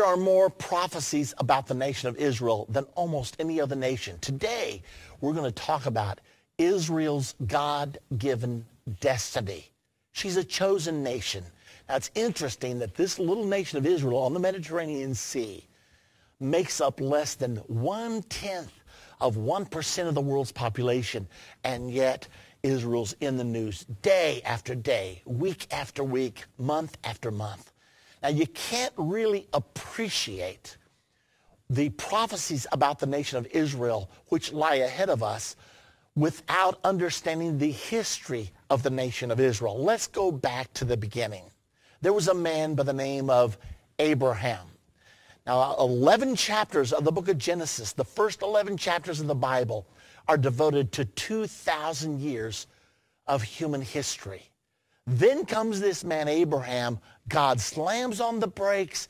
There are more prophecies about the nation of Israel than almost any other nation. Today, we're going to talk about Israel's God-given destiny. She's a chosen nation. Now, it's interesting that this little nation of Israel on the Mediterranean Sea makes up less than one-tenth of 1% of the world's population, and yet Israel's in the news day after day, week after week, month after month. Now, you can't really appreciate the prophecies about the nation of Israel, which lie ahead of us, without understanding the history of the nation of Israel. Let's go back to the beginning. There was a man by the name of Abraham. Now, 11 chapters of the book of Genesis, the first 11 chapters of the Bible, are devoted to 2,000 years of human history. Then comes this man Abraham. God slams on the brakes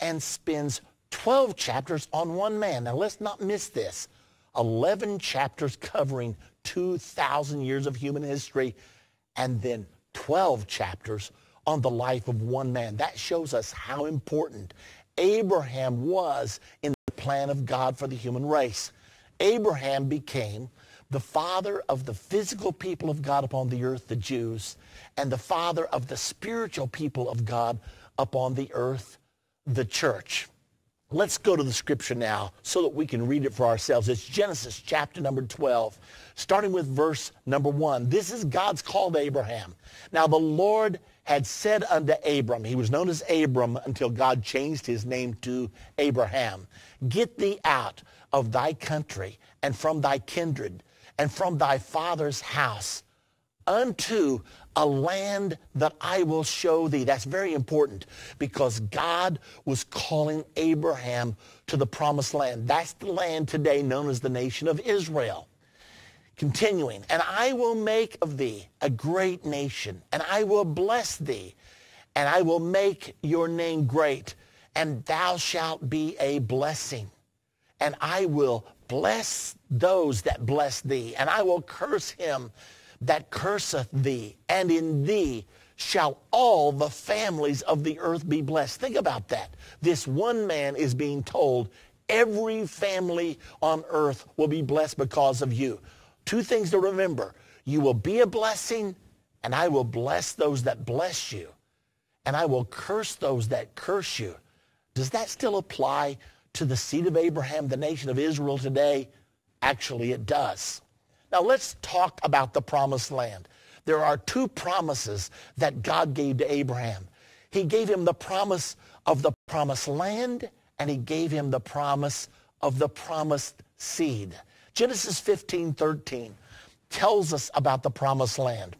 and spends 12 chapters on one man. Now let's not miss this. 11 chapters covering 2,000 years of human history and then 12 chapters on the life of one man. That shows us how important Abraham was in the plan of God for the human race. Abraham became the father of the physical people of God upon the earth, the Jews, and the father of the spiritual people of God upon the earth, the church. Let's go to the scripture now so that we can read it for ourselves. It's Genesis chapter number 12, starting with verse number 1. This is God's call to Abraham. Now the Lord had said unto Abram, he was known as Abram until God changed his name to Abraham, get thee out of thy country and from thy kindred and from thy father's house unto a land that I will show thee. That's very important because God was calling Abraham to the promised land. That's the land today known as the nation of Israel. Continuing, and I will make of thee a great nation, and I will bless thee, and I will make your name great, and thou shalt be a blessing. And I will bless those that bless thee, and I will curse him that curseth thee, and in thee shall all the families of the earth be blessed. Think about that. This one man is being told, every family on earth will be blessed because of you. Two things to remember. You will be a blessing, and I will bless those that bless you, and I will curse those that curse you. Does that still apply to the seed of Abraham, the nation of Israel today? Actually, it does. Now, let's talk about the promised land. There are two promises that God gave to Abraham. He gave him the promise of the promised land, and he gave him the promise of the promised seed. Genesis 15, 13 tells us about the promised land.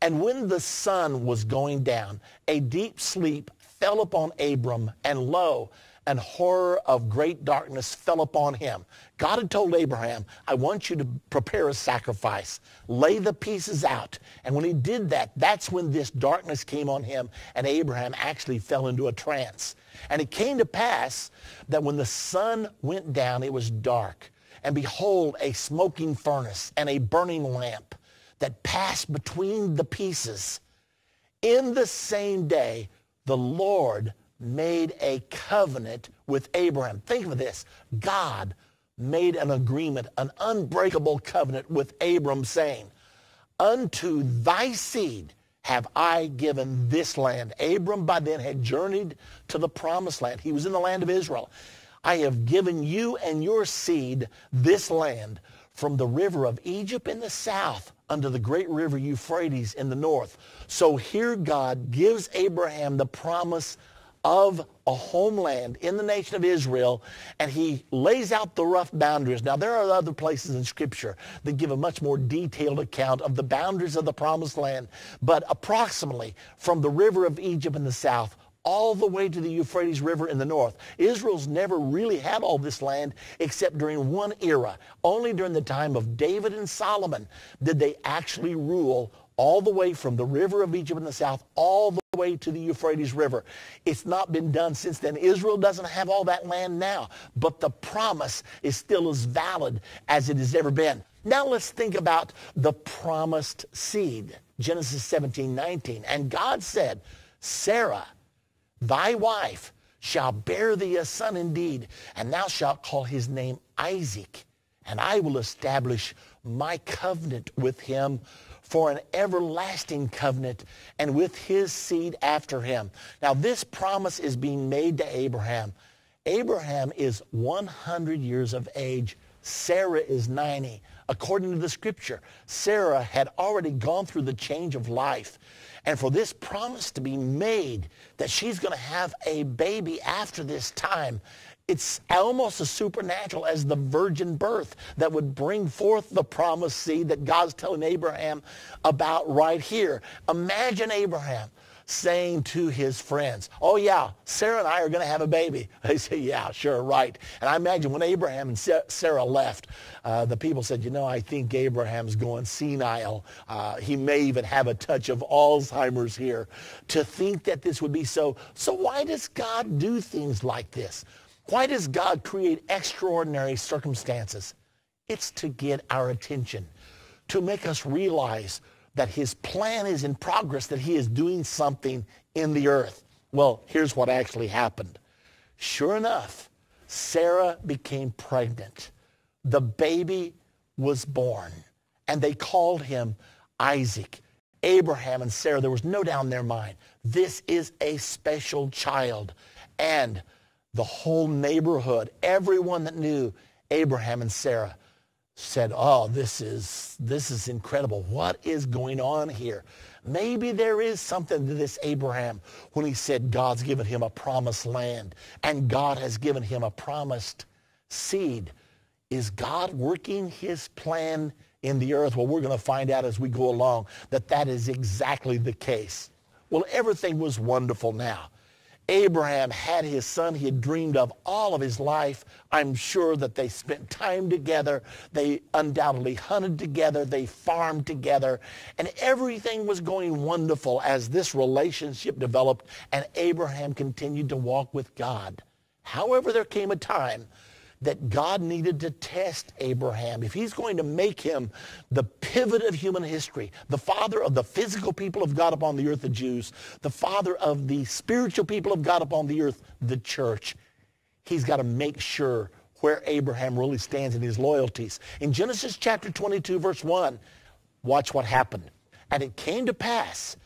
And when the sun was going down, a deep sleep fell upon Abram, and lo, and horror of great darkness fell upon him. God had told Abraham, I want you to prepare a sacrifice. Lay the pieces out. And when he did that, that's when this darkness came on him and Abraham actually fell into a trance. And it came to pass that when the sun went down, it was dark. And behold, a smoking furnace and a burning lamp that passed between the pieces. In the same day, the Lord made a covenant with Abraham. Think of this. God made an agreement, an unbreakable covenant with Abram, saying, Unto thy seed have I given this land. Abram by then had journeyed to the promised land. He was in the land of Israel. I have given you and your seed this land from the river of Egypt in the south unto the great river Euphrates in the north. So here God gives Abraham the promise of a homeland in the nation of Israel, and he lays out the rough boundaries. Now, there are other places in Scripture that give a much more detailed account of the boundaries of the promised land, but approximately from the river of Egypt in the south all the way to the Euphrates River in the north. Israel's never really had all this land except during one era. Only during the time of David and Solomon did they actually rule all the way from the river of Egypt in the south, all the way to the Euphrates River. It's not been done since then. Israel doesn't have all that land now, but the promise is still as valid as it has ever been. Now let's think about the promised seed, Genesis 17, 19. And God said, Sarah, thy wife, shall bear thee a son indeed, and thou shalt call his name Isaac, and I will establish my covenant with him for an everlasting covenant and with his seed after him. Now, this promise is being made to Abraham. Abraham is 100 years of age. Sarah is 90. According to the scripture, Sarah had already gone through the change of life. And for this promise to be made that she's going to have a baby after this time, it's almost as supernatural as the virgin birth that would bring forth the promised seed that God's telling Abraham about right here. Imagine Abraham saying to his friends, oh yeah, Sarah and I are going to have a baby. They say, yeah, sure, right. And I imagine when Abraham and Sarah left, uh, the people said, you know, I think Abraham's going senile. Uh, he may even have a touch of Alzheimer's here. To think that this would be so, so why does God do things like this? Why does God create extraordinary circumstances? It's to get our attention, to make us realize that his plan is in progress, that he is doing something in the earth. Well, here's what actually happened. Sure enough, Sarah became pregnant. The baby was born, and they called him Isaac. Abraham and Sarah, there was no doubt in their mind, this is a special child. And the whole neighborhood, everyone that knew Abraham and Sarah said, "Oh, this is this is incredible. What is going on here? Maybe there is something to this Abraham when he said God's given him a promised land and God has given him a promised seed. Is God working his plan in the earth? Well, we're going to find out as we go along that that is exactly the case. Well, everything was wonderful now. Abraham had his son he had dreamed of all of his life. I'm sure that they spent time together. They undoubtedly hunted together. They farmed together. And everything was going wonderful as this relationship developed and Abraham continued to walk with God. However, there came a time that God needed to test Abraham. If he's going to make him the pivot of human history, the father of the physical people of God upon the earth, the Jews, the father of the spiritual people of God upon the earth, the church, he's got to make sure where Abraham really stands in his loyalties. In Genesis chapter 22, verse 1, watch what happened. And it came to pass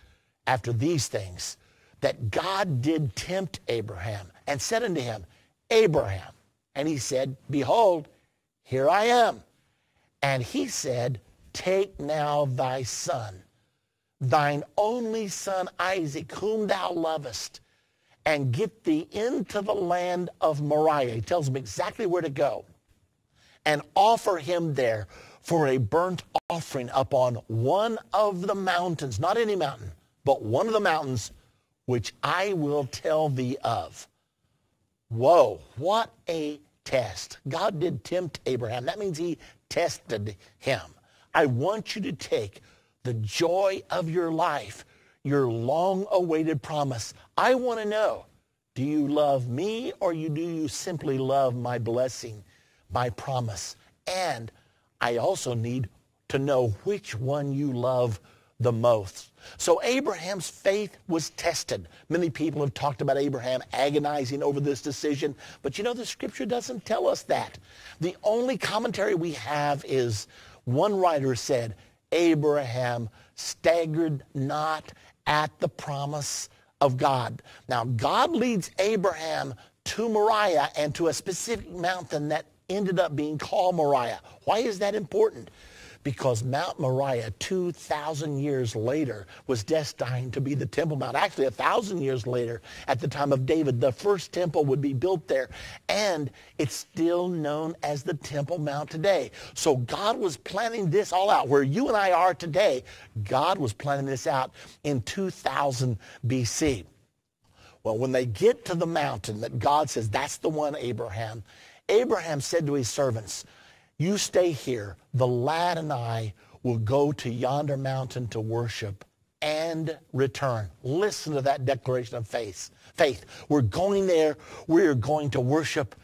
after these things that God did tempt Abraham and said unto him, Abraham, and he said, Behold, here I am. And he said, Take now thy son, thine only son Isaac, whom thou lovest, and get thee into the land of Moriah. He tells him exactly where to go and offer him there for a burnt offering upon one of the mountains, not any mountain, but one of the mountains which I will tell thee of. Whoa, what a test. God did tempt Abraham. That means he tested him. I want you to take the joy of your life, your long awaited promise. I want to know do you love me or do you simply love my blessing, my promise? And I also need to know which one you love the most. So Abraham's faith was tested. Many people have talked about Abraham agonizing over this decision, but you know the scripture doesn't tell us that. The only commentary we have is one writer said, Abraham staggered not at the promise of God. Now God leads Abraham to Moriah and to a specific mountain that ended up being called Moriah. Why is that important? because Mount Moriah 2,000 years later was destined to be the Temple Mount. Actually, 1,000 years later, at the time of David, the first temple would be built there. And it's still known as the Temple Mount today. So God was planning this all out. Where you and I are today, God was planning this out in 2000 BC. Well, when they get to the mountain that God says, that's the one, Abraham, Abraham said to his servants, you stay here. The lad and I will go to yonder mountain to worship and return. Listen to that declaration of faith. Faith. We're going there. We're going to worship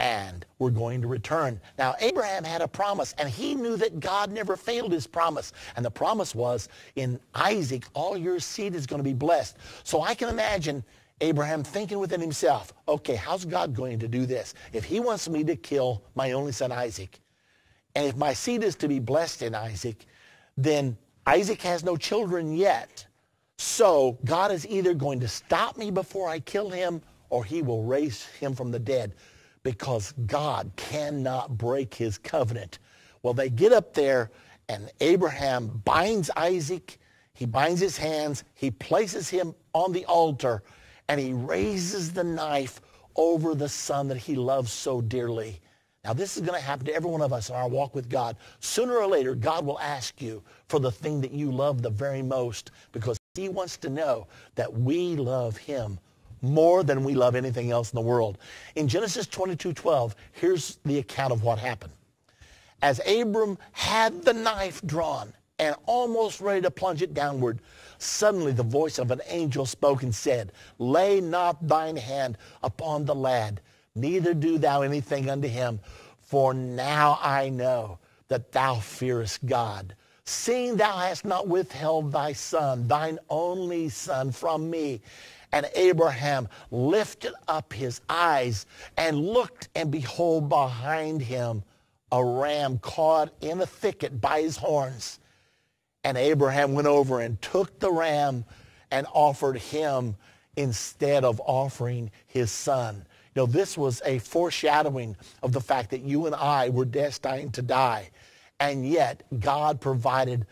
and we're going to return. Now, Abraham had a promise, and he knew that God never failed his promise. And the promise was, in Isaac, all your seed is going to be blessed. So I can imagine Abraham thinking within himself, okay, how's God going to do this? If he wants me to kill my only son Isaac, and if my seed is to be blessed in Isaac, then Isaac has no children yet. So God is either going to stop me before I kill him or he will raise him from the dead because God cannot break his covenant. Well, they get up there and Abraham binds Isaac. He binds his hands. He places him on the altar and he raises the knife over the son that he loves so dearly. Now, this is going to happen to every one of us in our walk with God. Sooner or later, God will ask you for the thing that you love the very most because he wants to know that we love him more than we love anything else in the world. In Genesis 22, 12, here's the account of what happened. As Abram had the knife drawn and almost ready to plunge it downward, Suddenly the voice of an angel spoke and said, Lay not thine hand upon the lad, neither do thou anything unto him. For now I know that thou fearest God, seeing thou hast not withheld thy son, thine only son, from me. And Abraham lifted up his eyes and looked, and behold, behind him a ram caught in a thicket by his horns. And Abraham went over and took the ram and offered him instead of offering his son. You know, this was a foreshadowing of the fact that you and I were destined to die. And yet, God provided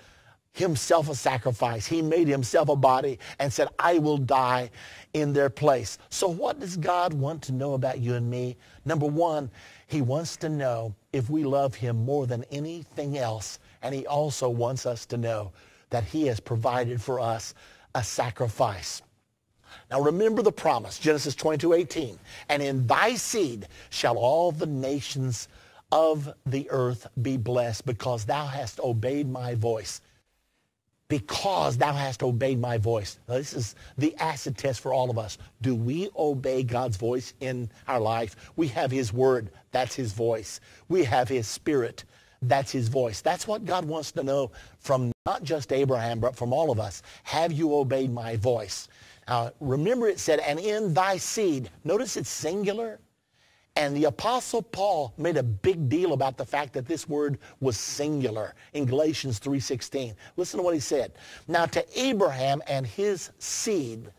himself a sacrifice. He made himself a body and said, I will die in their place. So what does God want to know about you and me? Number one, he wants to know if we love him more than anything else and he also wants us to know that he has provided for us a sacrifice. Now remember the promise, Genesis 22, 18. And in thy seed shall all the nations of the earth be blessed because thou hast obeyed my voice. Because thou hast obeyed my voice. Now, this is the acid test for all of us. Do we obey God's voice in our life? We have his word. That's his voice. We have his spirit. That's his voice. That's what God wants to know from not just Abraham, but from all of us. Have you obeyed my voice? Uh, remember it said, and in thy seed. Notice it's singular. And the Apostle Paul made a big deal about the fact that this word was singular in Galatians 3.16. Listen to what he said. Now to Abraham and his seed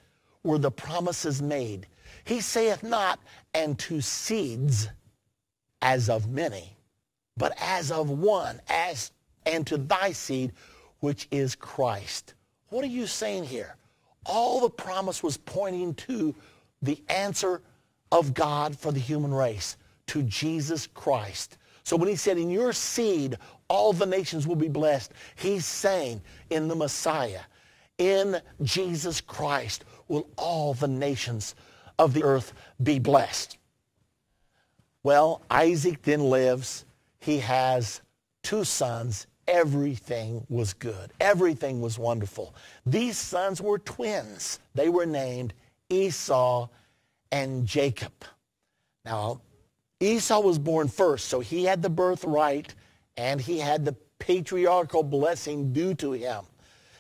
were the promises made. He saith not, and to seeds as of many but as of one, as and to thy seed, which is Christ. What are you saying here? All the promise was pointing to the answer of God for the human race, to Jesus Christ. So when he said, in your seed, all the nations will be blessed, he's saying in the Messiah, in Jesus Christ will all the nations of the earth be blessed. Well, Isaac then lives he has two sons. Everything was good. Everything was wonderful. These sons were twins. They were named Esau and Jacob. Now, Esau was born first, so he had the birthright and he had the patriarchal blessing due to him.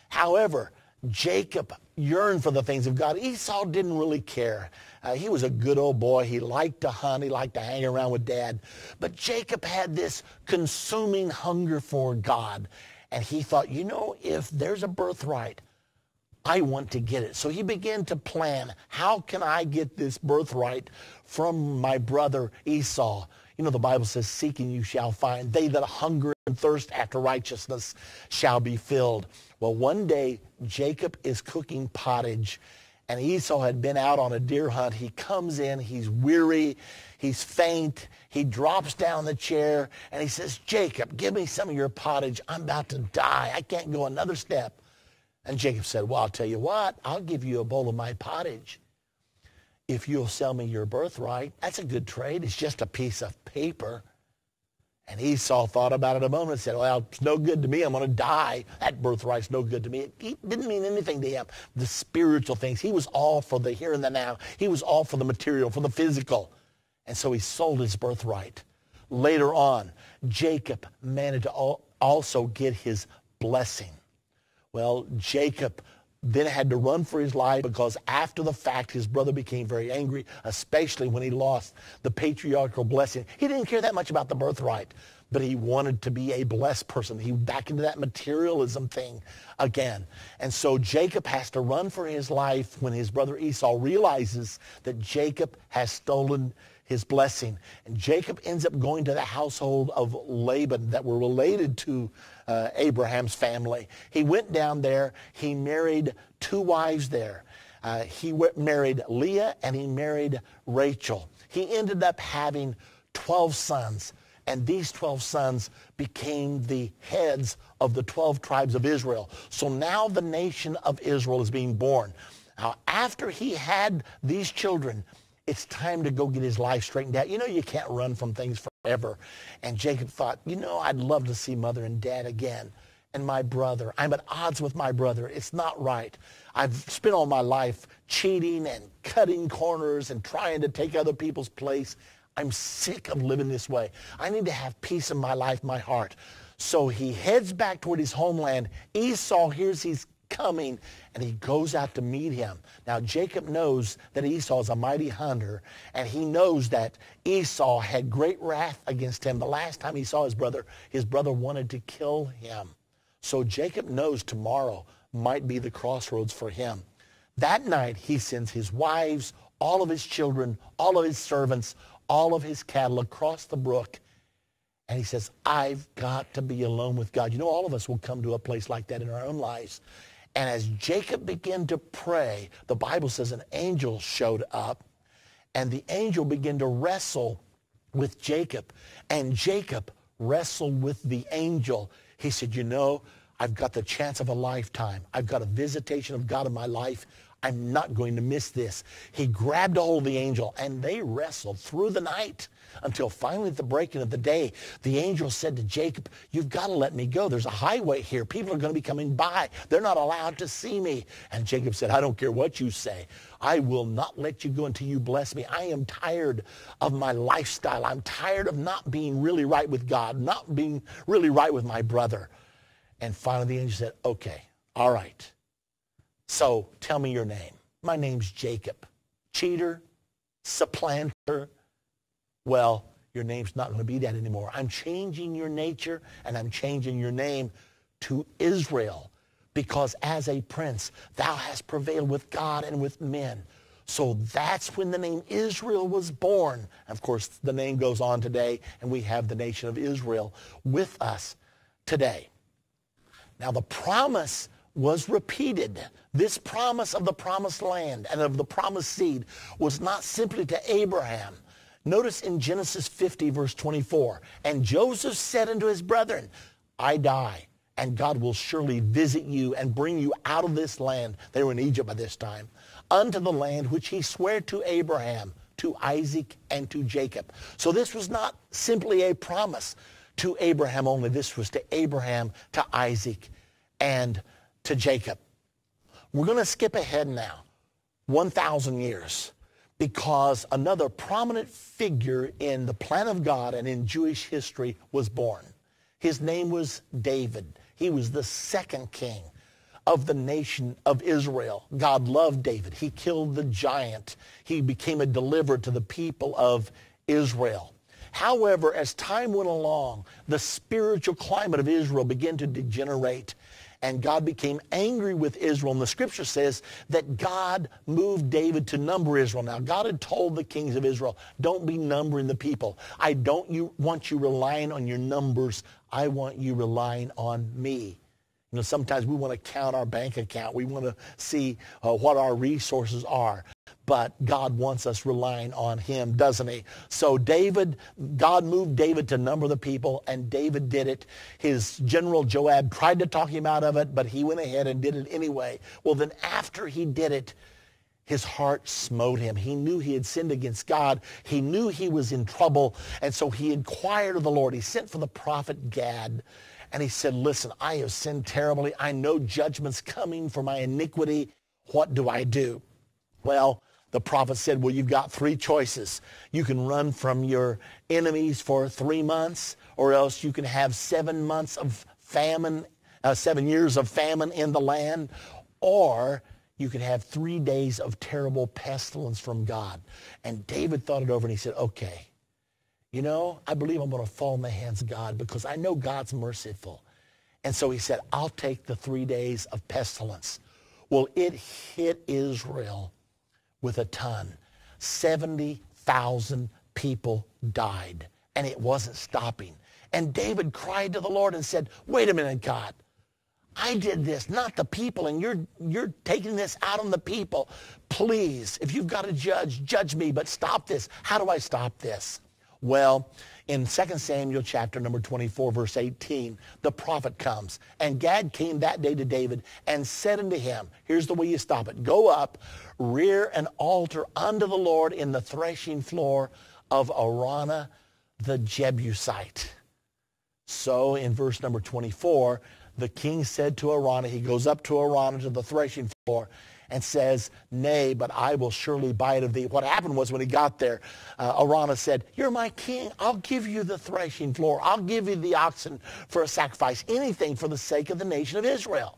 However, Jacob yearned for the things of God. Esau didn't really care. Uh, he was a good old boy. He liked to hunt. He liked to hang around with dad. But Jacob had this consuming hunger for God. And he thought, you know, if there's a birthright, I want to get it. So he began to plan, how can I get this birthright from my brother Esau? You know, the Bible says, seeking you shall find. They that hunger and thirst after righteousness shall be filled. Well, one day Jacob is cooking pottage and Esau had been out on a deer hunt. He comes in, he's weary, he's faint, he drops down the chair and he says, Jacob, give me some of your pottage. I'm about to die. I can't go another step. And Jacob said, well, I'll tell you what, I'll give you a bowl of my pottage if you'll sell me your birthright, that's a good trade. It's just a piece of paper. And Esau thought about it a moment and said, well, it's no good to me. I'm going to die. That birthright's no good to me. It didn't mean anything to him. The spiritual things. He was all for the here and the now. He was all for the material, for the physical. And so he sold his birthright. Later on, Jacob managed to also get his blessing. Well, Jacob then had to run for his life because after the fact his brother became very angry, especially when he lost the patriarchal blessing. He didn't care that much about the birthright, but he wanted to be a blessed person. He back into that materialism thing again. And so Jacob has to run for his life when his brother Esau realizes that Jacob has stolen his blessing. And Jacob ends up going to the household of Laban that were related to uh, Abraham's family. He went down there. He married two wives there. Uh, he married Leah and he married Rachel. He ended up having 12 sons. And these 12 sons became the heads of the 12 tribes of Israel. So now the nation of Israel is being born. Now, after he had these children, it's time to go get his life straightened out. You know, you can't run from things forever. And Jacob thought, you know, I'd love to see mother and dad again and my brother. I'm at odds with my brother. It's not right. I've spent all my life cheating and cutting corners and trying to take other people's place. I'm sick of living this way. I need to have peace in my life, my heart. So he heads back toward his homeland. Esau hears he's coming. And he goes out to meet him. Now, Jacob knows that Esau is a mighty hunter, and he knows that Esau had great wrath against him. The last time he saw his brother, his brother wanted to kill him. So Jacob knows tomorrow might be the crossroads for him. That night, he sends his wives, all of his children, all of his servants, all of his cattle across the brook. And he says, I've got to be alone with God. You know, all of us will come to a place like that in our own lives. And as Jacob began to pray, the Bible says an angel showed up, and the angel began to wrestle with Jacob. And Jacob wrestled with the angel. He said, You know, I've got the chance of a lifetime. I've got a visitation of God in my life. I'm not going to miss this. He grabbed hold of the angel and they wrestled through the night until finally at the breaking of the day, the angel said to Jacob, you've got to let me go. There's a highway here. People are going to be coming by. They're not allowed to see me. And Jacob said, I don't care what you say. I will not let you go until you bless me. I am tired of my lifestyle. I'm tired of not being really right with God, not being really right with my brother. And finally the angel said, okay, all right. So tell me your name. My name's Jacob. Cheater, supplanter. Well, your name's not going to be that anymore. I'm changing your nature and I'm changing your name to Israel because as a prince thou hast prevailed with God and with men. So that's when the name Israel was born. Of course, the name goes on today, and we have the nation of Israel with us today. Now, the promise was repeated. This promise of the promised land and of the promised seed was not simply to Abraham. Notice in Genesis 50, verse 24, and Joseph said unto his brethren, I die, and God will surely visit you and bring you out of this land. They were in Egypt by this time, unto the land which he sware to Abraham, to Isaac, and to Jacob. So this was not simply a promise to Abraham only. This was to Abraham, to Isaac, and to Jacob. We're going to skip ahead now 1,000 years because another prominent figure in the plan of God and in Jewish history was born. His name was David. He was the second king of the nation of Israel. God loved David. He killed the giant. He became a deliverer to the people of Israel. However, as time went along, the spiritual climate of Israel began to degenerate and God became angry with Israel. And the scripture says that God moved David to number Israel. Now, God had told the kings of Israel, don't be numbering the people. I don't you, want you relying on your numbers. I want you relying on me. You know, sometimes we want to count our bank account. We want to see uh, what our resources are but God wants us relying on him, doesn't he? So David, God moved David to number the people, and David did it. His general Joab tried to talk him out of it, but he went ahead and did it anyway. Well, then after he did it, his heart smote him. He knew he had sinned against God. He knew he was in trouble. And so he inquired of the Lord. He sent for the prophet Gad. And he said, listen, I have sinned terribly. I know judgment's coming for my iniquity. What do I do? Well, the prophet said, well, you've got three choices. You can run from your enemies for three months, or else you can have seven months of famine, uh, seven years of famine in the land, or you could have three days of terrible pestilence from God. And David thought it over and he said, okay, you know, I believe I'm going to fall in the hands of God because I know God's merciful. And so he said, I'll take the three days of pestilence. Well, it hit Israel with a ton. 70,000 people died, and it wasn't stopping. And David cried to the Lord and said, wait a minute, God. I did this, not the people, and you're, you're taking this out on the people. Please, if you've got a judge, judge me, but stop this. How do I stop this? Well, in 2 Samuel chapter number 24, verse 18, the prophet comes. And Gad came that day to David and said unto him, here's the way you stop it. Go up, rear an altar unto the Lord in the threshing floor of Arana the Jebusite. So in verse number 24, the king said to Arana, he goes up to Arana to the threshing floor, and says, Nay, but I will surely buy it of thee. What happened was when he got there, uh, Arana said, You're my king. I'll give you the threshing floor. I'll give you the oxen for a sacrifice, anything for the sake of the nation of Israel.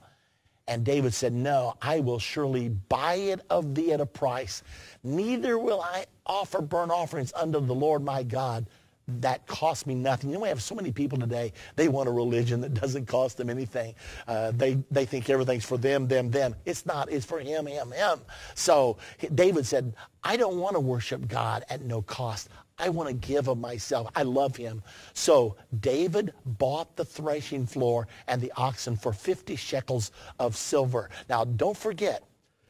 And David said, No, I will surely buy it of thee at a price. Neither will I offer burnt offerings unto the Lord my God that cost me nothing. You know, we have so many people today, they want a religion that doesn't cost them anything. Uh, they, they think everything's for them, them, them. It's not. It's for him, him, him. So David said, I don't want to worship God at no cost. I want to give of myself. I love him. So David bought the threshing floor and the oxen for 50 shekels of silver. Now, don't forget,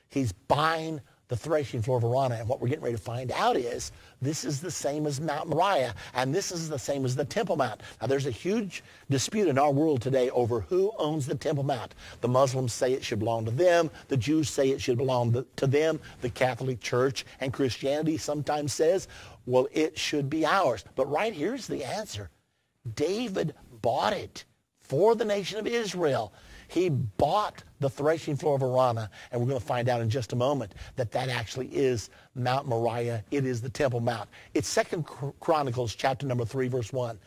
he's buying the threshing floor of Arana. And what we're getting ready to find out is this is the same as Mount Moriah, and this is the same as the Temple Mount. Now, there's a huge dispute in our world today over who owns the Temple Mount. The Muslims say it should belong to them. The Jews say it should belong to them. The Catholic Church and Christianity sometimes says, well, it should be ours. But right here's the answer. David bought it for the nation of Israel. He bought the threshing floor of Arana, and we're going to find out in just a moment that that actually is Mount Moriah. It is the Temple Mount. It's Second Chronicles chapter number 3, verse 1.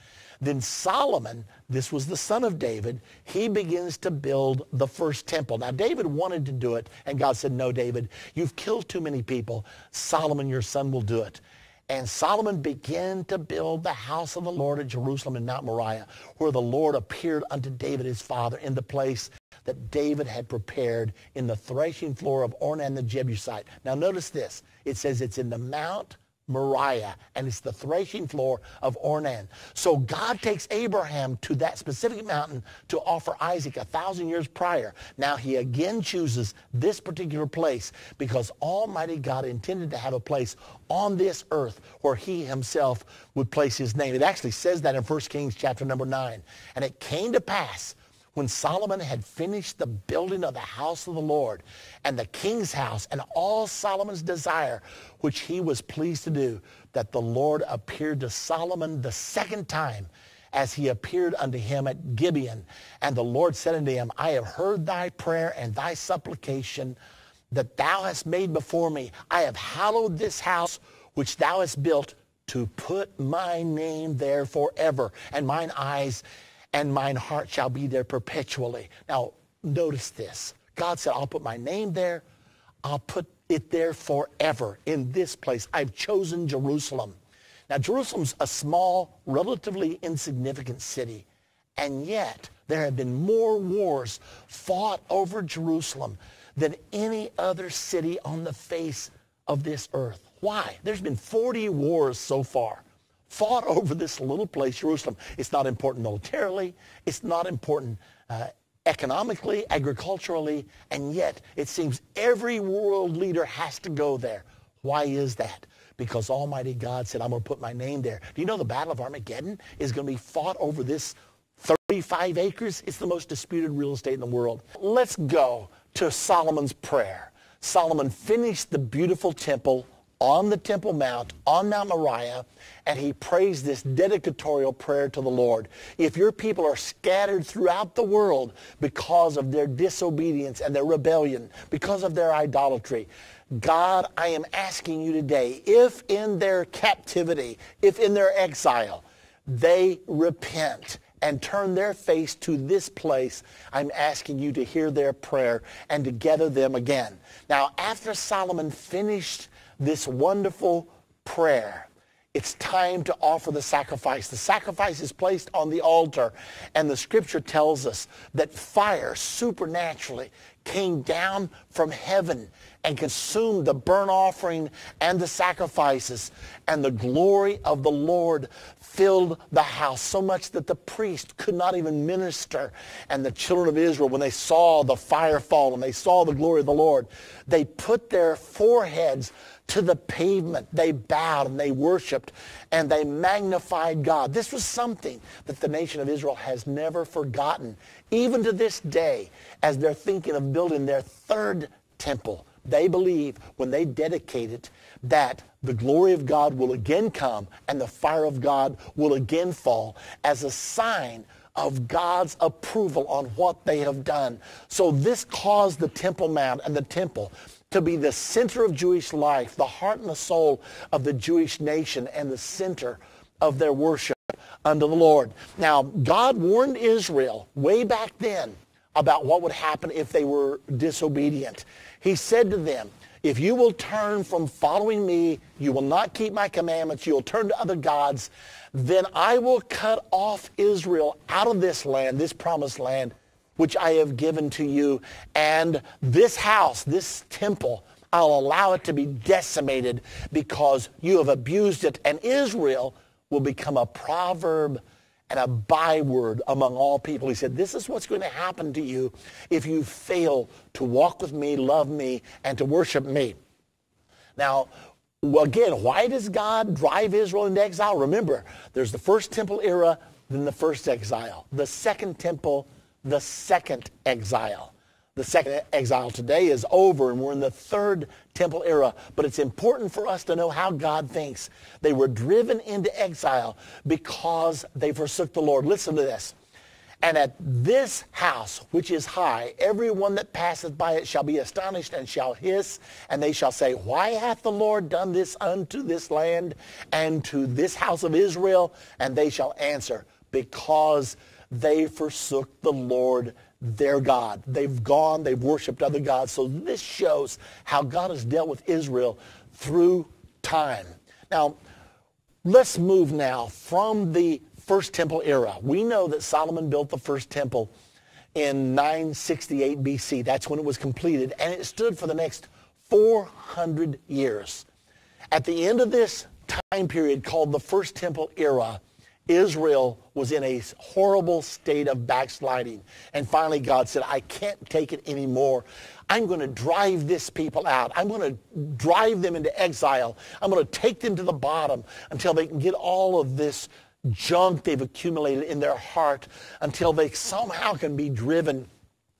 Then Solomon, this was the son of David, he begins to build the first temple. Now, David wanted to do it, and God said, No, David, you've killed too many people. Solomon, your son, will do it. And Solomon began to build the house of the Lord at Jerusalem in Mount Moriah, where the Lord appeared unto David his father in the place that David had prepared in the threshing floor of Ornan the Jebusite. Now notice this. It says it's in the Mount Moriah, and it's the threshing floor of Ornan. So God takes Abraham to that specific mountain to offer Isaac a thousand years prior. Now he again chooses this particular place because Almighty God intended to have a place on this earth where he himself would place his name. It actually says that in 1 Kings chapter number 9. And it came to pass when Solomon had finished the building of the house of the Lord and the king's house and all Solomon's desire, which he was pleased to do, that the Lord appeared to Solomon the second time as he appeared unto him at Gibeon. And the Lord said unto him, I have heard thy prayer and thy supplication that thou hast made before me. I have hallowed this house which thou hast built to put my name there forever. And mine eyes and mine heart shall be there perpetually. Now, notice this. God said, I'll put my name there. I'll put it there forever in this place. I've chosen Jerusalem. Now, Jerusalem's a small, relatively insignificant city, and yet there have been more wars fought over Jerusalem than any other city on the face of this earth. Why? There's been 40 wars so far fought over this little place, Jerusalem. It's not important militarily. It's not important uh, economically, agriculturally, and yet it seems every world leader has to go there. Why is that? Because Almighty God said, I'm going to put my name there. Do you know the Battle of Armageddon is going to be fought over this 35 acres? It's the most disputed real estate in the world. Let's go to Solomon's prayer. Solomon finished the beautiful temple on the Temple Mount, on Mount Moriah, and he prays this dedicatorial prayer to the Lord. If your people are scattered throughout the world because of their disobedience and their rebellion, because of their idolatry, God, I am asking you today, if in their captivity, if in their exile, they repent and turn their face to this place, I'm asking you to hear their prayer and to gather them again. Now, after Solomon finished this wonderful prayer. It's time to offer the sacrifice. The sacrifice is placed on the altar, and the scripture tells us that fire supernaturally came down from heaven and consumed the burnt offering and the sacrifices, and the glory of the Lord filled the house so much that the priest could not even minister. And the children of Israel, when they saw the fire fall and they saw the glory of the Lord, they put their foreheads to the pavement. They bowed and they worshiped and they magnified God. This was something that the nation of Israel has never forgotten, even to this day, as they're thinking of building their third temple. They believe when they dedicate it that the glory of God will again come and the fire of God will again fall as a sign of God's approval on what they have done. So this caused the Temple Mount and the temple to be the center of Jewish life, the heart and the soul of the Jewish nation and the center of their worship unto the Lord. Now, God warned Israel way back then about what would happen if they were disobedient. He said to them, if you will turn from following me, you will not keep my commandments, you'll turn to other gods, then I will cut off Israel out of this land, this promised land, which I have given to you. And this house, this temple, I'll allow it to be decimated because you have abused it. And Israel will become a proverb and a byword among all people. He said, this is what's going to happen to you if you fail to walk with me, love me, and to worship me. Now, again, why does God drive Israel into exile? Remember, there's the first temple era, then the first exile, the second temple, the second exile. The second exile today is over and we're in the third temple era, but it's important for us to know how God thinks. They were driven into exile because they forsook the Lord. Listen to this. And at this house which is high, every one that passeth by it shall be astonished and shall hiss, and they shall say, Why hath the Lord done this unto this land and to this house of Israel? And they shall answer, Because they forsook the Lord their God. They've gone, they've worshiped other gods. So this shows how God has dealt with Israel through time. Now, let's move now from the first temple era. We know that Solomon built the first temple in 968 BC. That's when it was completed, and it stood for the next 400 years. At the end of this time period called the First Temple Era, Israel was in a horrible state of backsliding. And finally, God said, I can't take it anymore. I'm going to drive this people out. I'm going to drive them into exile. I'm going to take them to the bottom until they can get all of this junk they've accumulated in their heart until they somehow can be driven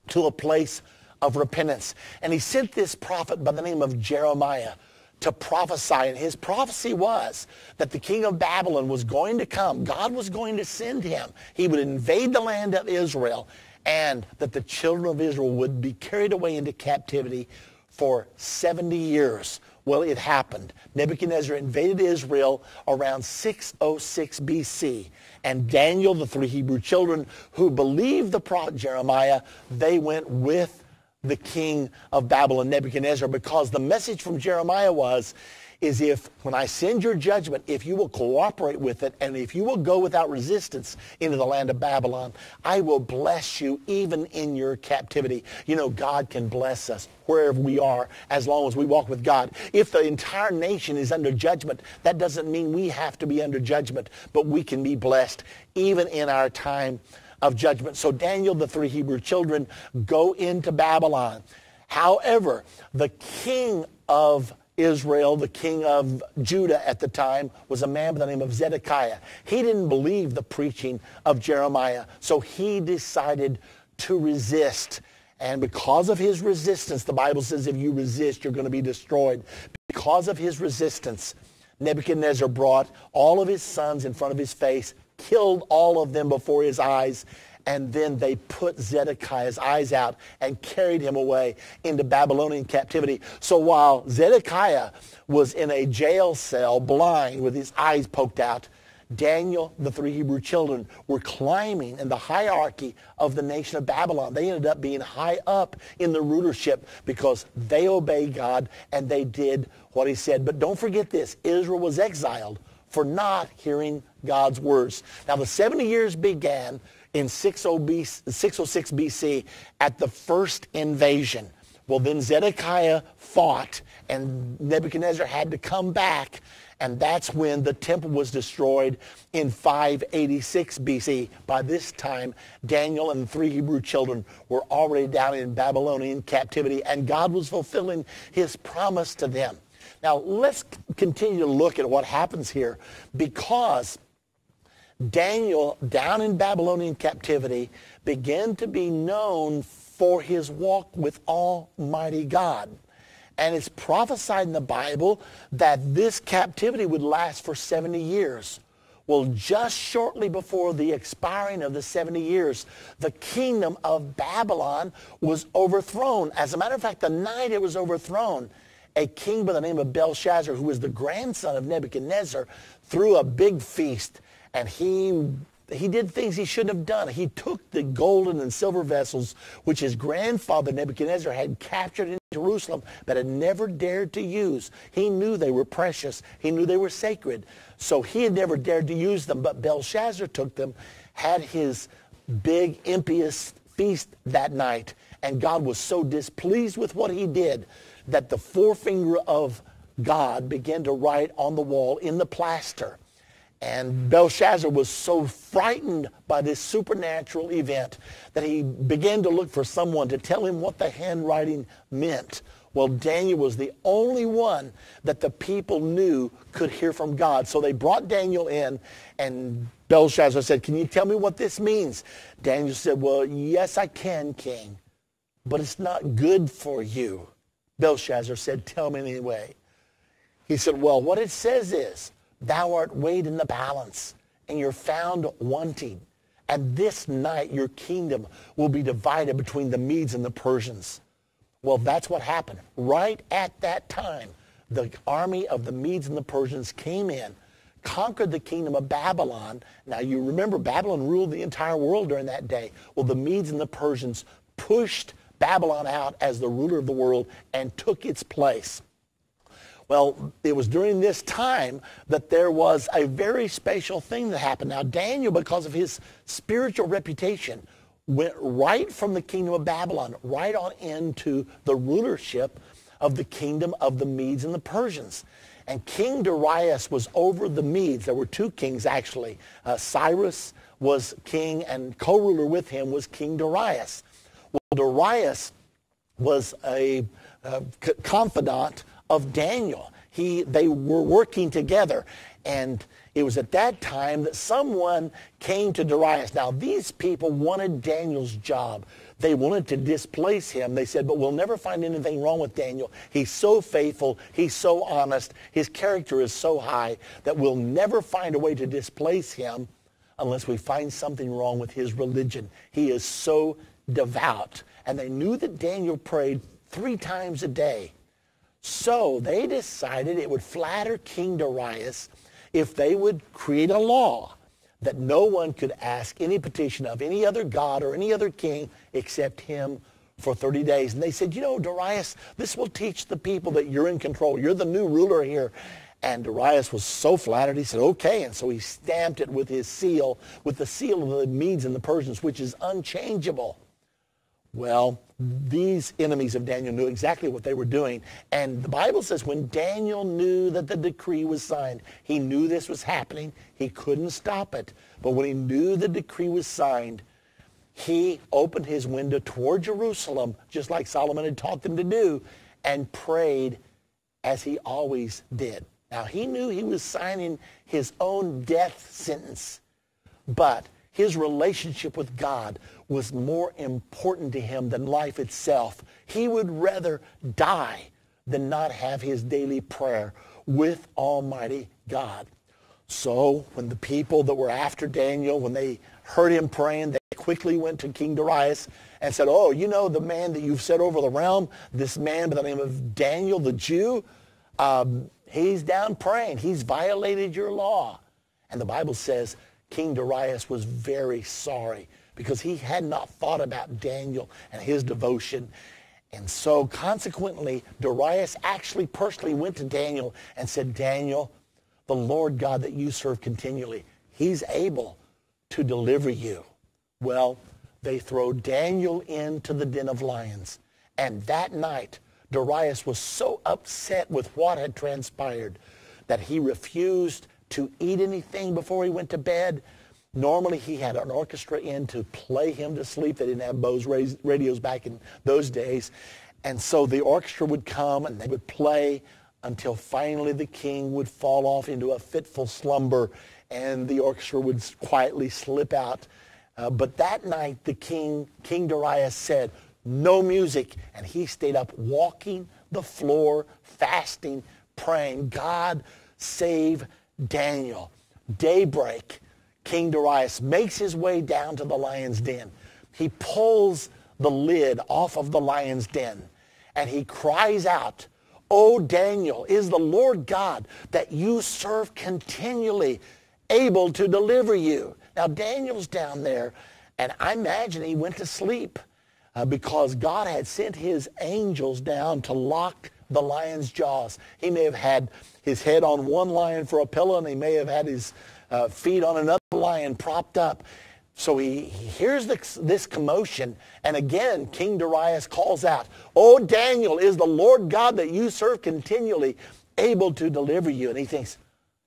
to a place of repentance. And he sent this prophet by the name of Jeremiah to prophesy. And his prophecy was that the king of Babylon was going to come. God was going to send him. He would invade the land of Israel and that the children of Israel would be carried away into captivity for 70 years. Well, it happened. Nebuchadnezzar invaded Israel around 606 BC. And Daniel, the three Hebrew children who believed the prophet Jeremiah, they went with the king of Babylon, Nebuchadnezzar, because the message from Jeremiah was, is if when I send your judgment, if you will cooperate with it and if you will go without resistance into the land of Babylon, I will bless you even in your captivity. You know, God can bless us wherever we are as long as we walk with God. If the entire nation is under judgment, that doesn't mean we have to be under judgment, but we can be blessed even in our time of judgment. So Daniel, the three Hebrew children, go into Babylon. However, the king of Israel, the king of Judah at the time, was a man by the name of Zedekiah. He didn't believe the preaching of Jeremiah, so he decided to resist. And because of his resistance, the Bible says if you resist, you're going to be destroyed. Because of his resistance, Nebuchadnezzar brought all of his sons in front of his face killed all of them before his eyes. And then they put Zedekiah's eyes out and carried him away into Babylonian captivity. So while Zedekiah was in a jail cell, blind, with his eyes poked out, Daniel, the three Hebrew children, were climbing in the hierarchy of the nation of Babylon. They ended up being high up in the rulership because they obeyed God and they did what he said. But don't forget this, Israel was exiled for not hearing God's words. Now the 70 years began in 606 BC at the first invasion. Well, then Zedekiah fought and Nebuchadnezzar had to come back and that's when the temple was destroyed in 586 BC. By this time, Daniel and the three Hebrew children were already down in Babylonian captivity, and God was fulfilling his promise to them. Now, let's continue to look at what happens here because Daniel, down in Babylonian captivity, began to be known for his walk with Almighty God. And it's prophesied in the Bible that this captivity would last for 70 years. Well, just shortly before the expiring of the 70 years, the kingdom of Babylon was overthrown. As a matter of fact, the night it was overthrown, a king by the name of Belshazzar, who was the grandson of Nebuchadnezzar, threw a big feast and he he did things he shouldn't have done. He took the golden and silver vessels which his grandfather Nebuchadnezzar had captured in Jerusalem but had never dared to use. He knew they were precious. He knew they were sacred. So he had never dared to use them, but Belshazzar took them, had his big impious feast that night, and God was so displeased with what he did that the forefinger of God began to write on the wall in the plaster and Belshazzar was so frightened by this supernatural event that he began to look for someone to tell him what the handwriting meant. Well, Daniel was the only one that the people knew could hear from God. So they brought Daniel in, and Belshazzar said, Can you tell me what this means? Daniel said, Well, yes, I can, king, but it's not good for you. Belshazzar said, Tell me anyway. He said, Well, what it says is, Thou art weighed in the balance, and you're found wanting. And this night, your kingdom will be divided between the Medes and the Persians. Well, that's what happened. Right at that time, the army of the Medes and the Persians came in, conquered the kingdom of Babylon. Now, you remember Babylon ruled the entire world during that day. Well, the Medes and the Persians pushed Babylon out as the ruler of the world and took its place. Well, it was during this time that there was a very special thing that happened. Now, Daniel, because of his spiritual reputation, went right from the kingdom of Babylon, right on into the rulership of the kingdom of the Medes and the Persians. And King Darius was over the Medes. There were two kings, actually. Uh, Cyrus was king, and co-ruler with him was King Darius. Well, Darius was a uh, confidant of Daniel. He, they were working together. And it was at that time that someone came to Darius. Now, these people wanted Daniel's job. They wanted to displace him. They said, but we'll never find anything wrong with Daniel. He's so faithful. He's so honest. His character is so high that we'll never find a way to displace him unless we find something wrong with his religion. He is so devout. And they knew that Daniel prayed three times a day. So they decided it would flatter King Darius if they would create a law that no one could ask any petition of any other god or any other king except him for 30 days. And they said, you know, Darius, this will teach the people that you're in control. You're the new ruler here. And Darius was so flattered, he said, okay. And so he stamped it with his seal, with the seal of the Medes and the Persians, which is unchangeable. Well, these enemies of Daniel knew exactly what they were doing. And the Bible says when Daniel knew that the decree was signed, he knew this was happening. He couldn't stop it. But when he knew the decree was signed, he opened his window toward Jerusalem, just like Solomon had taught them to do, and prayed as he always did. Now, he knew he was signing his own death sentence, but his relationship with God was more important to him than life itself. He would rather die than not have his daily prayer with Almighty God. So when the people that were after Daniel, when they heard him praying, they quickly went to King Darius and said, oh, you know the man that you've set over the realm, this man by the name of Daniel the Jew, um, he's down praying. He's violated your law. And the Bible says King Darius was very sorry because he had not thought about Daniel and his devotion. And so consequently, Darius actually personally went to Daniel and said, Daniel, the Lord God that you serve continually, he's able to deliver you. Well, they throw Daniel into the den of lions. And that night, Darius was so upset with what had transpired that he refused to eat anything before he went to bed Normally, he had an orchestra in to play him to sleep. They didn't have Bose radios back in those days. And so the orchestra would come and they would play until finally the king would fall off into a fitful slumber and the orchestra would quietly slip out. Uh, but that night, the king, King Darius said, no music. And he stayed up walking the floor, fasting, praying, God save Daniel. Daybreak, King Darius makes his way down to the lion's den. He pulls the lid off of the lion's den and he cries out, O Daniel, is the Lord God that you serve continually able to deliver you? Now, Daniel's down there, and I imagine he went to sleep uh, because God had sent his angels down to lock the lion's jaws. He may have had his head on one lion for a pillow, and he may have had his uh, feed on another lion propped up. So he, he hears this, this commotion, and again, King Darius calls out, Oh, Daniel, is the Lord God that you serve continually able to deliver you? And he thinks,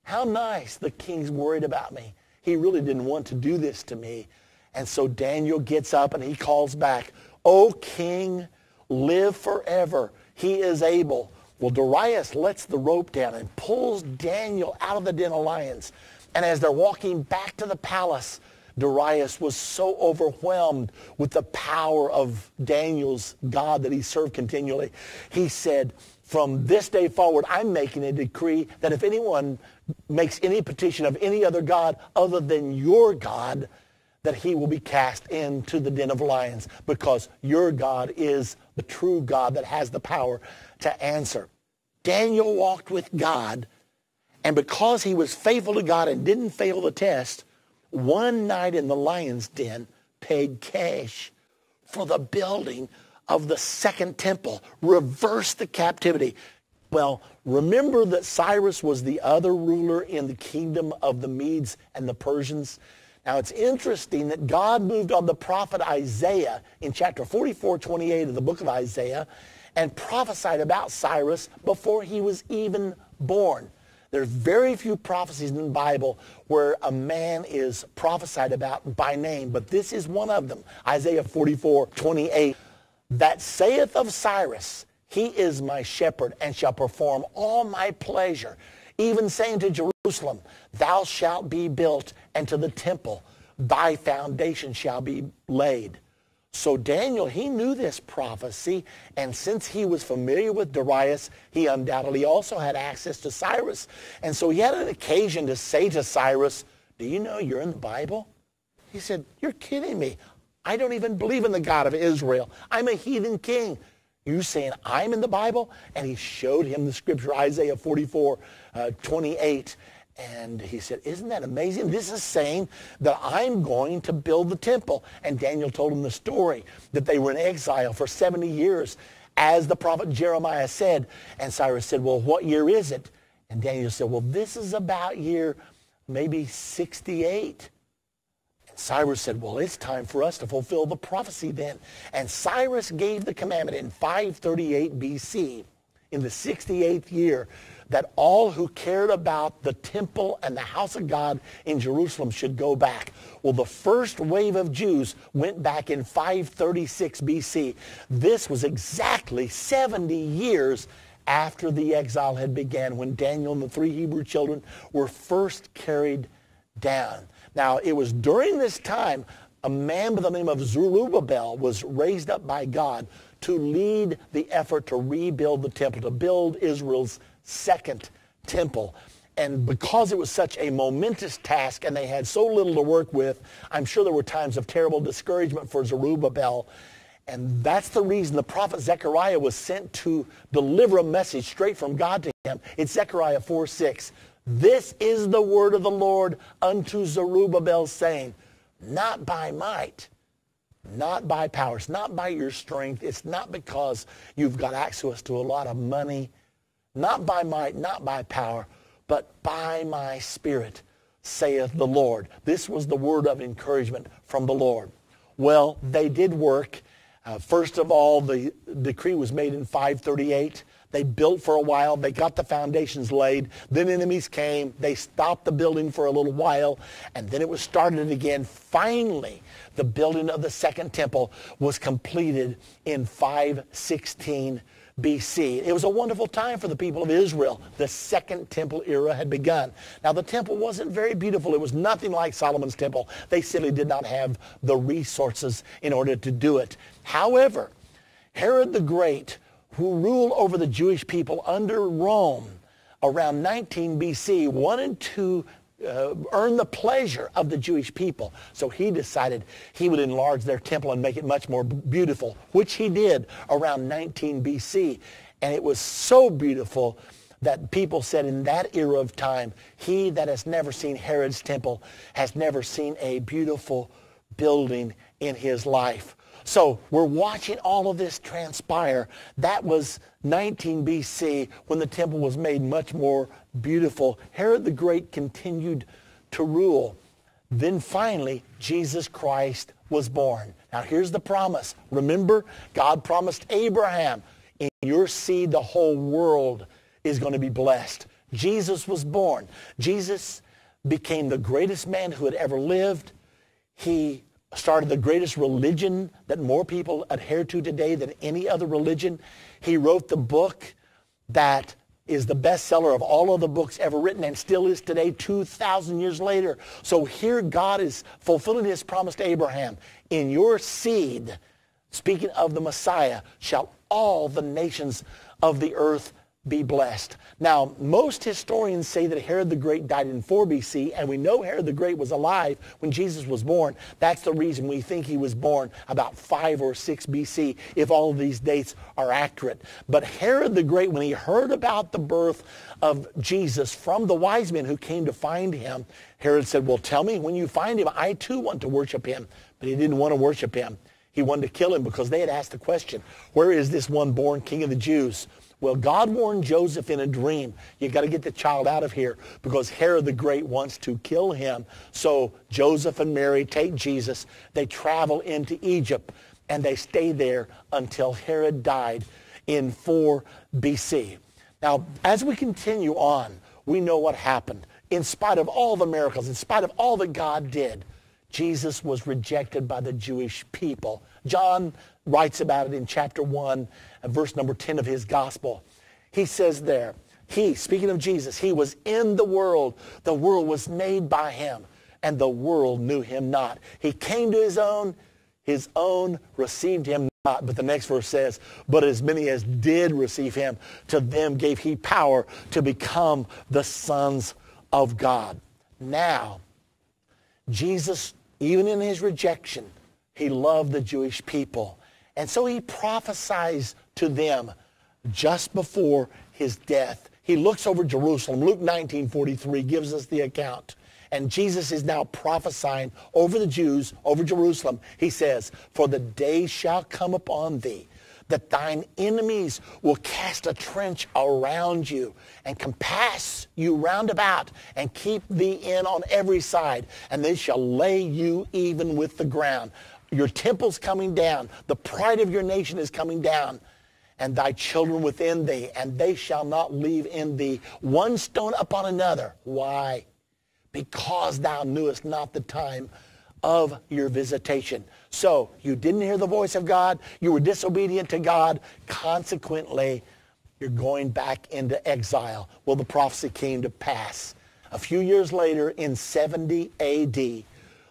How nice the king's worried about me. He really didn't want to do this to me. And so Daniel gets up and he calls back, O king, live forever. He is able. Well, Darius lets the rope down and pulls Daniel out of the den of lions. And as they're walking back to the palace, Darius was so overwhelmed with the power of Daniel's God that he served continually. He said, from this day forward, I'm making a decree that if anyone makes any petition of any other God other than your God, that he will be cast into the den of lions because your God is the true God that has the power to answer. Daniel walked with God and because he was faithful to God and didn't fail the test, one night in the lion's den paid cash for the building of the second temple, reversed the captivity. Well, remember that Cyrus was the other ruler in the kingdom of the Medes and the Persians. Now it's interesting that God moved on the prophet Isaiah in chapter 44, 28 of the book of Isaiah and prophesied about Cyrus before he was even born. There are very few prophecies in the Bible where a man is prophesied about by name, but this is one of them. Isaiah 44, 28. That saith of Cyrus, he is my shepherd and shall perform all my pleasure, even saying to Jerusalem, thou shalt be built, and to the temple, thy foundation shall be laid. So Daniel, he knew this prophecy, and since he was familiar with Darius, he undoubtedly also had access to Cyrus. And so he had an occasion to say to Cyrus, do you know you're in the Bible? He said, you're kidding me. I don't even believe in the God of Israel. I'm a heathen king. You saying I'm in the Bible? And he showed him the scripture, Isaiah 44, uh, 28. And he said, isn't that amazing? This is saying that I'm going to build the temple. And Daniel told him the story that they were in exile for 70 years, as the prophet Jeremiah said. And Cyrus said, well, what year is it? And Daniel said, well, this is about year maybe 68. And Cyrus said, well, it's time for us to fulfill the prophecy then. And Cyrus gave the commandment in 538 BC in the 68th year that all who cared about the temple and the house of God in Jerusalem should go back. Well, the first wave of Jews went back in 536 BC. This was exactly 70 years after the exile had began when Daniel and the three Hebrew children were first carried down. Now, it was during this time a man by the name of Zerubbabel was raised up by God to lead the effort to rebuild the temple, to build Israel's second temple. And because it was such a momentous task and they had so little to work with, I'm sure there were times of terrible discouragement for Zerubbabel. And that's the reason the prophet Zechariah was sent to deliver a message straight from God to him. It's Zechariah 4, 6. This is the word of the Lord unto Zerubbabel, saying, not by might, not by power. It's not by your strength. It's not because you've got access to a lot of money not by might, not by power, but by my spirit, saith the Lord. This was the word of encouragement from the Lord. Well, they did work. Uh, first of all, the decree was made in 538. They built for a while. They got the foundations laid. Then enemies came. They stopped the building for a little while. And then it was started again. Finally, the building of the second temple was completed in 516 BC. It was a wonderful time for the people of Israel. The second temple era had begun. Now the temple wasn't very beautiful. It was nothing like Solomon's temple. They simply did not have the resources in order to do it. However, Herod the Great, who ruled over the Jewish people under Rome around 19 BC, wanted to uh, earn the pleasure of the Jewish people. So he decided he would enlarge their temple and make it much more beautiful, which he did around 19 BC. And it was so beautiful that people said in that era of time, he that has never seen Herod's temple has never seen a beautiful building in his life. So we're watching all of this transpire. That was 19 BC when the temple was made much more beautiful. Herod the Great continued to rule. Then finally, Jesus Christ was born. Now here's the promise. Remember, God promised Abraham, in your seed the whole world is going to be blessed. Jesus was born. Jesus became the greatest man who had ever lived. He started the greatest religion that more people adhere to today than any other religion. He wrote the book that is the bestseller of all of the books ever written and still is today 2,000 years later. So here God is fulfilling his promise to Abraham. In your seed, speaking of the Messiah, shall all the nations of the earth be blessed. Now, most historians say that Herod the Great died in 4 BC, and we know Herod the Great was alive when Jesus was born. That's the reason we think he was born about 5 or 6 BC, if all of these dates are accurate. But Herod the Great, when he heard about the birth of Jesus from the wise men who came to find him, Herod said, well, tell me when you find him, I too want to worship him. But he didn't want to worship him. He wanted to kill him because they had asked the question, where is this one born king of the Jews? Well, God warned Joseph in a dream, you got to get the child out of here because Herod the Great wants to kill him. So Joseph and Mary take Jesus. They travel into Egypt and they stay there until Herod died in 4 BC. Now, as we continue on, we know what happened. In spite of all the miracles, in spite of all that God did, Jesus was rejected by the Jewish people. John writes about it in chapter 1, verse number 10 of his gospel. He says there, he, speaking of Jesus, he was in the world. The world was made by him, and the world knew him not. He came to his own. His own received him not. But the next verse says, But as many as did receive him, to them gave he power to become the sons of God. Now, Jesus, even in his rejection, he loved the Jewish people. And so he prophesies to them just before his death. He looks over Jerusalem. Luke 19, 43 gives us the account. And Jesus is now prophesying over the Jews, over Jerusalem. He says, For the day shall come upon thee that thine enemies will cast a trench around you and compass you round about and keep thee in on every side, and they shall lay you even with the ground. Your temple's coming down. The pride of your nation is coming down. And thy children within thee, and they shall not leave in thee one stone upon another. Why? Because thou knewest not the time of your visitation. So you didn't hear the voice of God. You were disobedient to God. Consequently, you're going back into exile. Well, the prophecy came to pass. A few years later, in 70 AD,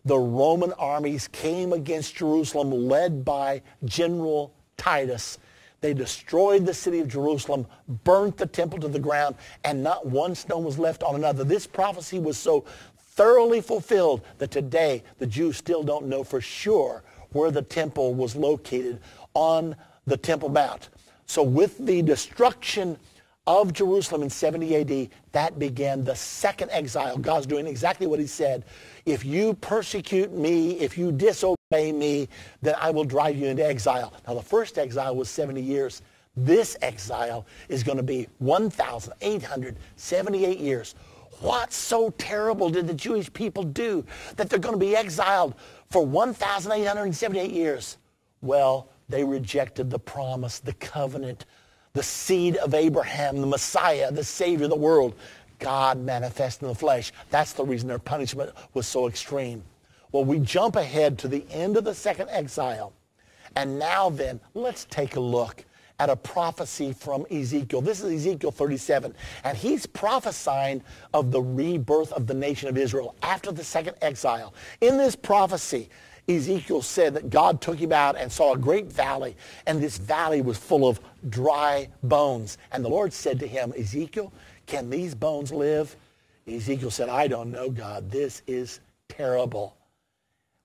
the Roman armies came against Jerusalem led by General Titus. They destroyed the city of Jerusalem, burnt the temple to the ground, and not one stone was left on another. This prophecy was so thoroughly fulfilled that today the Jews still don't know for sure where the temple was located on the Temple Mount. So with the destruction of Jerusalem in 70 AD, that began the second exile. God's doing exactly what he said. If you persecute me, if you disobey me, then I will drive you into exile. Now, the first exile was 70 years. This exile is going to be 1,878 years. What so terrible did the Jewish people do that they're going to be exiled for 1,878 years? Well, they rejected the promise, the covenant, the seed of Abraham, the Messiah, the Savior of the world, God manifest in the flesh. That's the reason their punishment was so extreme. Well, we jump ahead to the end of the second exile. And now then, let's take a look at a prophecy from Ezekiel. This is Ezekiel 37. And he's prophesying of the rebirth of the nation of Israel after the second exile. In this prophecy, Ezekiel said that God took him out and saw a great valley, and this valley was full of dry bones. And the Lord said to him, Ezekiel, can these bones live? Ezekiel said, I don't know, God. This is terrible.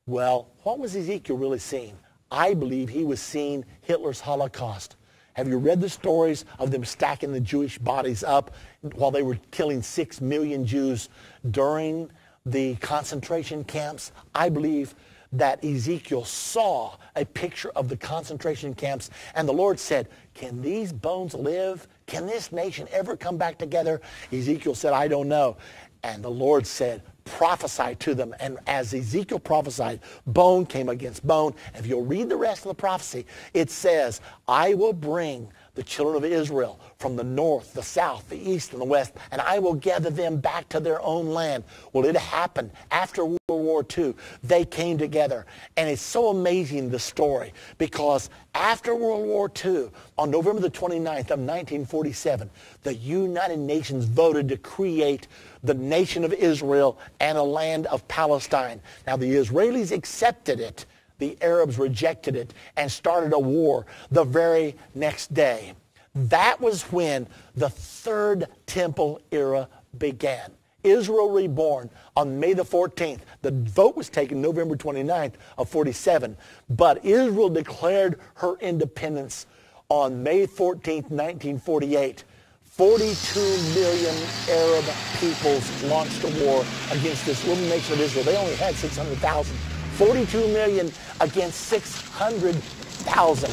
Well, what was Ezekiel really seeing? I believe he was seeing Hitler's Holocaust. Have you read the stories of them stacking the Jewish bodies up while they were killing six million Jews during the concentration camps? I believe that Ezekiel saw a picture of the concentration camps. And the Lord said, can these bones live? Can this nation ever come back together? Ezekiel said, I don't know. And the Lord said, prophesy to them. And as Ezekiel prophesied, bone came against bone. If you'll read the rest of the prophecy, it says, I will bring the children of Israel from the north, the south, the east, and the west, and I will gather them back to their own land. Well, it happened after World War II. They came together. And it's so amazing, the story, because after World War II, on November the 29th of 1947, the United Nations voted to create the nation of Israel and a land of Palestine. Now, the Israelis accepted it the Arabs rejected it and started a war the very next day. That was when the third temple era began. Israel reborn on May the 14th. The vote was taken November 29th of 47, but Israel declared her independence on May 14th, 1948. 42 million Arab peoples launched a war against this little nation of Israel. They only had 600,000. 42 million against 600,000.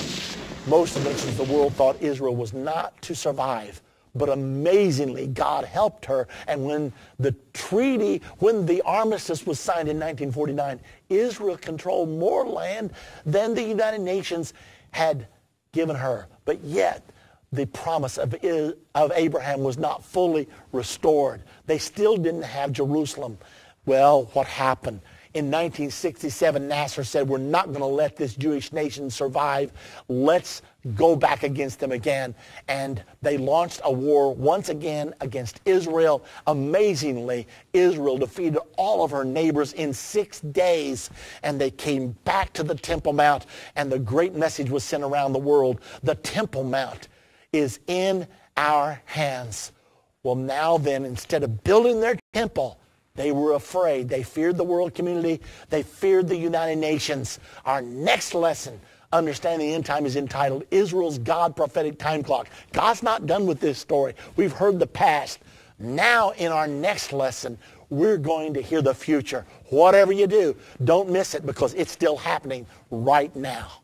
Most nations of the world thought Israel was not to survive. But amazingly, God helped her. And when the treaty, when the armistice was signed in 1949, Israel controlled more land than the United Nations had given her. But yet, the promise of, of Abraham was not fully restored. They still didn't have Jerusalem. Well, what happened? In 1967, Nasser said, we're not going to let this Jewish nation survive. Let's go back against them again. And they launched a war once again against Israel. Amazingly, Israel defeated all of her neighbors in six days. And they came back to the Temple Mount, and the great message was sent around the world. The Temple Mount is in our hands. Well, now then, instead of building their temple, they were afraid. They feared the world community. They feared the United Nations. Our next lesson, understanding the end time, is entitled Israel's God Prophetic Time Clock. God's not done with this story. We've heard the past. Now in our next lesson, we're going to hear the future. Whatever you do, don't miss it because it's still happening right now.